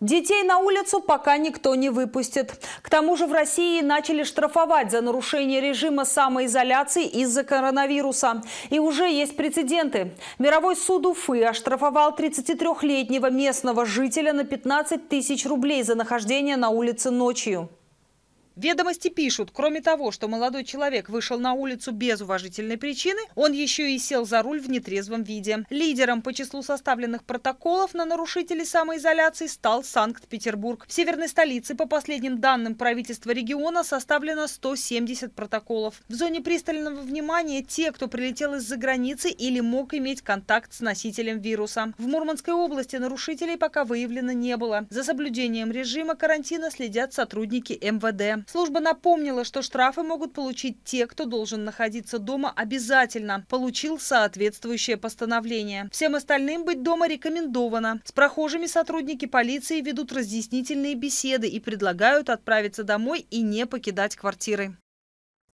Детей на улицу пока никто не выпустит. К тому же в России начали штрафовать за нарушение режима самоизоляции из-за коронавируса. И уже есть прецеденты. Мировой суд Уфы оштрафовал 33-летнего местного жителя на 15 тысяч рублей за нахождение на улице ночью. Ведомости пишут, кроме того, что молодой человек вышел на улицу без уважительной причины, он еще и сел за руль в нетрезвом виде. Лидером по числу составленных протоколов на нарушителей самоизоляции стал Санкт-Петербург. В северной столице, по последним данным правительства региона, составлено 170 протоколов. В зоне пристального внимания те, кто прилетел из-за границы или мог иметь контакт с носителем вируса. В Мурманской области нарушителей пока выявлено не было. За соблюдением режима карантина следят сотрудники МВД. Служба напомнила, что штрафы могут получить те, кто должен находиться дома обязательно, получил соответствующее постановление. Всем остальным быть дома рекомендовано. С прохожими сотрудники полиции ведут разъяснительные беседы и предлагают отправиться домой и не покидать квартиры.